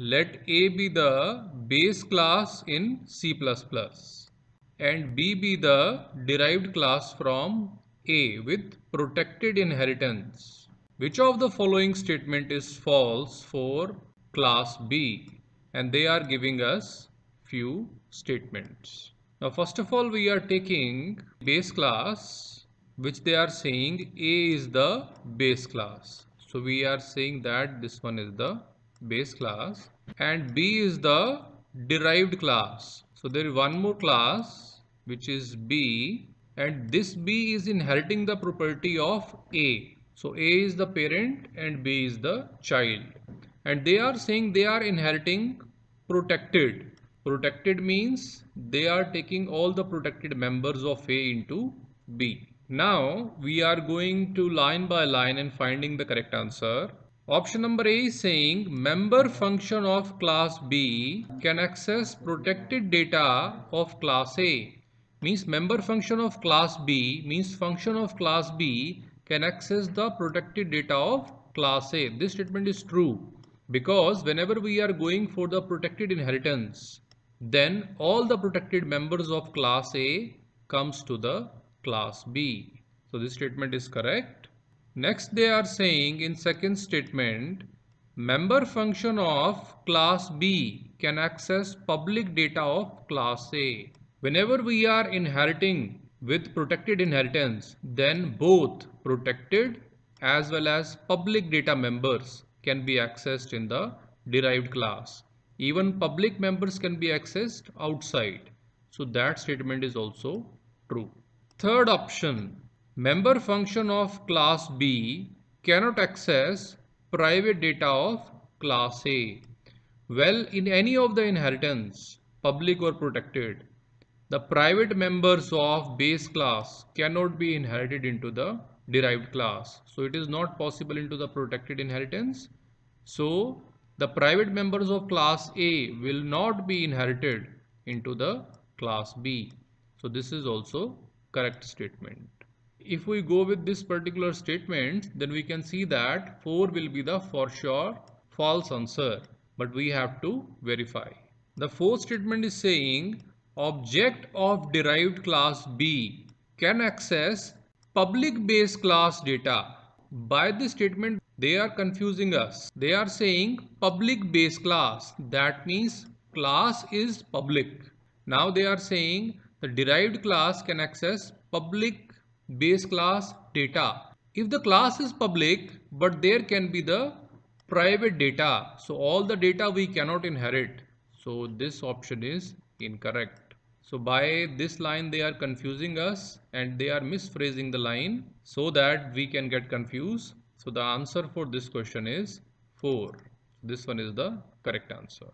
Let A be the base class in C++ and B be the derived class from A with protected inheritance. Which of the following statement is false for class B? And they are giving us few statements. Now first of all we are taking base class which they are saying A is the base class. So we are saying that this one is the base class and B is the derived class. So there is one more class which is B and this B is inheriting the property of A. So A is the parent and B is the child and they are saying they are inheriting protected. Protected means they are taking all the protected members of A into B. Now we are going to line by line and finding the correct answer. Option number A is saying member function of class B can access protected data of class A. Means member function of class B means function of class B can access the protected data of class A. This statement is true because whenever we are going for the protected inheritance then all the protected members of class A comes to the class B. So this statement is correct. Next they are saying in second statement, member function of class B can access public data of class A. Whenever we are inheriting with protected inheritance, then both protected as well as public data members can be accessed in the derived class. Even public members can be accessed outside. So that statement is also true. Third option member function of class B cannot access private data of class A. Well, in any of the inheritance, public or protected, the private members of base class cannot be inherited into the derived class. So it is not possible into the protected inheritance. So the private members of class A will not be inherited into the class B. So this is also correct statement if we go with this particular statement then we can see that 4 will be the for sure false answer but we have to verify the fourth statement is saying object of derived class b can access public base class data by this statement they are confusing us they are saying public base class that means class is public now they are saying the derived class can access public base class data. If the class is public, but there can be the private data. So all the data we cannot inherit. So this option is incorrect. So by this line, they are confusing us and they are misphrasing the line so that we can get confused. So the answer for this question is 4. This one is the correct answer.